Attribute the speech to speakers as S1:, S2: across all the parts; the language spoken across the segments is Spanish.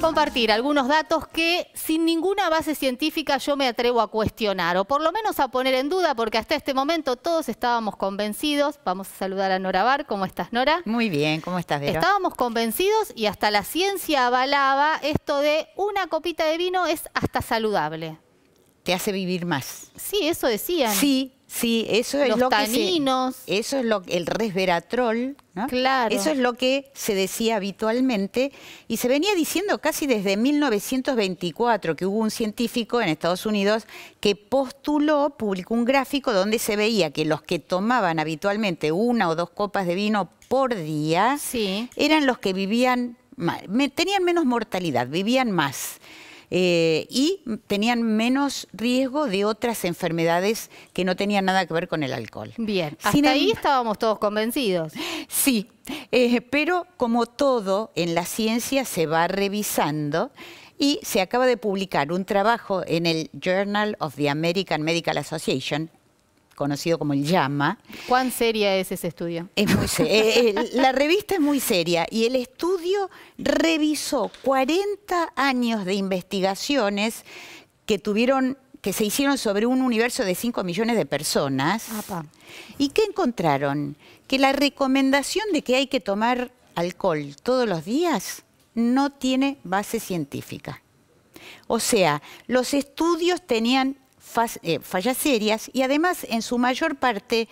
S1: compartir algunos datos que sin ninguna base científica yo me atrevo a cuestionar o por lo menos a poner en duda porque hasta este momento todos estábamos convencidos. Vamos a saludar a Nora Bar. ¿Cómo estás, Nora?
S2: Muy bien, ¿cómo estás, Vero? Estábamos
S1: convencidos y hasta la ciencia avalaba esto de una copita de vino es hasta saludable. Te hace
S2: vivir más.
S1: Sí, eso decían. Sí,
S2: Sí, eso es lo que se, eso es lo el resveratrol, Claro. Eso es lo que se decía habitualmente y se venía diciendo casi desde 1924 que hubo un científico en Estados Unidos que postuló, publicó un gráfico donde se veía que los que tomaban habitualmente una o dos copas de vino por día eran los que vivían tenían menos mortalidad, vivían más. Eh, y tenían menos riesgo de otras enfermedades que no tenían nada que ver con el alcohol.
S1: Bien, hasta ahí em- estábamos
S2: todos convencidos. Sí, eh, pero como todo en la ciencia se va revisando, y se acaba de publicar un trabajo en el Journal of the American Medical Association, conocido como el Llama.
S1: ¿Cuán seria es ese estudio?
S2: Es muy eh, eh, la revista es muy seria y el estudio revisó 40 años de investigaciones que tuvieron que se hicieron sobre un universo de 5 millones de personas. ¿Y qué encontraron? Que la recomendación de que hay que tomar alcohol todos los días no tiene base científica. O sea, los estudios tenían eh, fallas serias y además en su mayor parte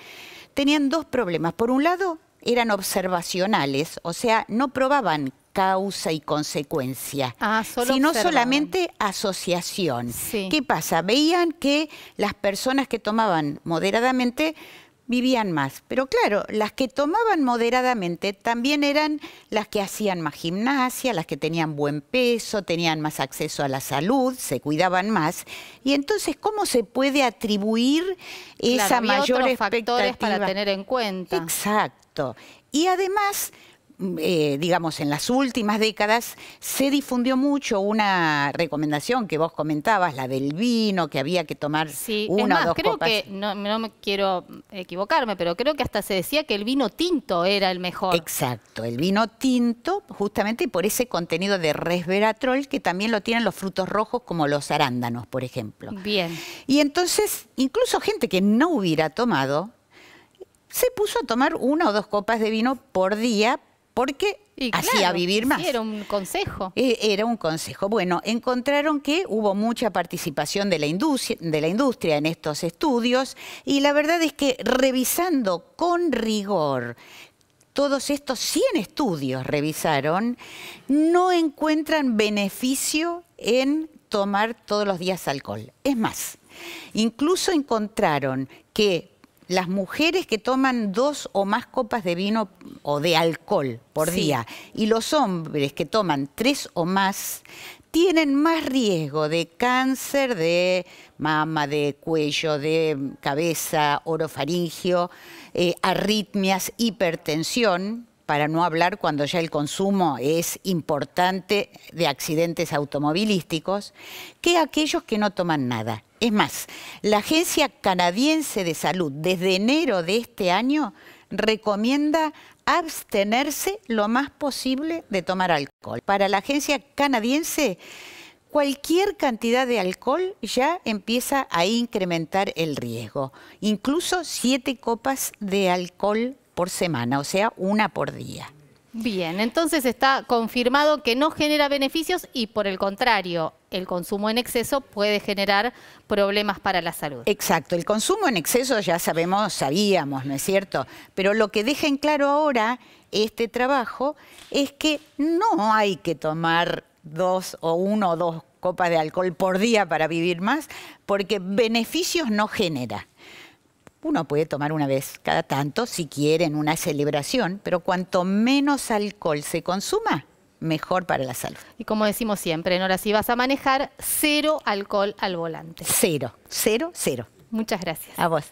S2: tenían dos problemas. Por un lado, eran observacionales, o sea, no probaban causa y consecuencia,
S1: ah, sino solamente
S2: asociación. ¿Qué pasa? Veían que las personas que tomaban moderadamente vivían más. Pero claro, las que tomaban moderadamente también eran las que hacían más gimnasia, las que tenían buen peso, tenían más acceso a la salud, se cuidaban más. Y entonces, ¿cómo se puede atribuir esa claro, mayor otros factores para tener
S1: en cuenta.
S2: Exacto. Y además, eh, digamos, en las últimas décadas se difundió mucho una recomendación que vos comentabas, la del vino, que había que tomar
S1: sí. una es más, o dos creo Que, no, no, me quiero equivocarme, pero creo que hasta se decía que el vino tinto era el mejor.
S2: Exacto, el vino tinto, justamente por ese contenido de resveratrol que también lo tienen los frutos rojos como los arándanos, por ejemplo. Bien. Y entonces, incluso gente que no hubiera tomado se puso a tomar una o dos copas de vino por día porque y hacía vivir más. era un consejo. Eh, era un consejo. Bueno, encontraron que hubo mucha participación de la, de la industria en estos estudios y la verdad es que revisando con rigor todos estos 100 estudios revisaron, no encuentran beneficio en tomar todos los días alcohol. Es más, incluso encontraron que las mujeres que toman dos o más copas de vino o de alcohol por día y los hombres que toman tres o más tienen más riesgo de cáncer de mama, de cuello, de cabeza, orofaringio, eh, arritmias, hipertensión, para no hablar cuando ya el consumo es importante de accidentes automovilísticos, que aquellos que no toman nada. Es más, la Agencia Canadiense de Salud desde enero de este año recomienda abstenerse lo más posible de tomar alcohol. Para la Agencia Canadiense, cualquier cantidad de alcohol ya empieza a incrementar el riesgo, incluso siete copas de alcohol por semana, o sea, una por día.
S1: Bien, entonces está confirmado que no genera beneficios y por el contrario, el consumo en exceso puede generar problemas para la salud.
S2: Exacto, el consumo en exceso ya sabemos, sabíamos, ¿no es cierto? Pero lo que deja en claro ahora este trabajo es que no hay que tomar dos o uno o dos copas de alcohol por día para vivir más, porque beneficios no genera. Uno puede tomar una vez cada tanto, si quiere, en una celebración, pero cuanto menos alcohol se consuma, mejor para la salud.
S1: Y como decimos siempre, Nora, si vas a manejar, cero alcohol al volante.
S2: Cero, cero, cero.
S1: Muchas gracias. A vos.